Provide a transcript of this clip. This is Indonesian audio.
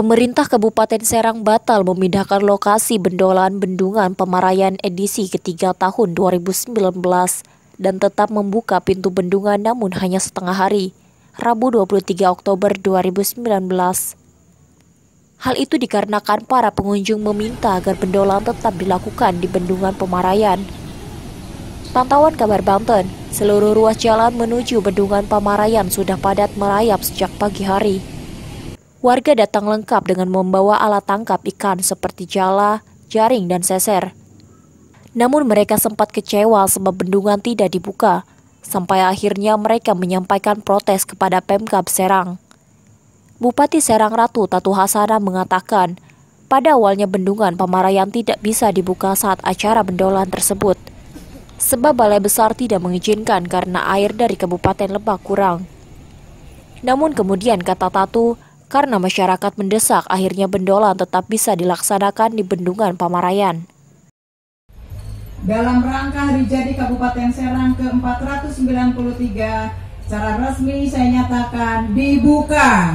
Pemerintah Kabupaten Serang batal memindahkan lokasi bendolan bendungan Pemarayan edisi ketiga tahun 2019 dan tetap membuka pintu bendungan namun hanya setengah hari, Rabu 23 Oktober 2019. Hal itu dikarenakan para pengunjung meminta agar bendolan tetap dilakukan di bendungan Pemarayan. Pantauan kabar Banten, seluruh ruas jalan menuju bendungan Pemarayan sudah padat merayap sejak pagi hari. Warga datang lengkap dengan membawa alat tangkap ikan seperti jala, jaring, dan seser. Namun mereka sempat kecewa sebab bendungan tidak dibuka, sampai akhirnya mereka menyampaikan protes kepada Pemkab Serang. Bupati Serang Ratu Tatu Hasana mengatakan, pada awalnya bendungan pemarayan tidak bisa dibuka saat acara bendolan tersebut. Sebab Balai Besar tidak mengizinkan karena air dari Kabupaten Lebak kurang. Namun kemudian kata Tatu, karena masyarakat mendesak, akhirnya bendolan tetap bisa dilaksanakan di Bendungan Pamarayan. Dalam rangka hari jadi Kabupaten Serang ke-493, secara resmi saya nyatakan dibuka.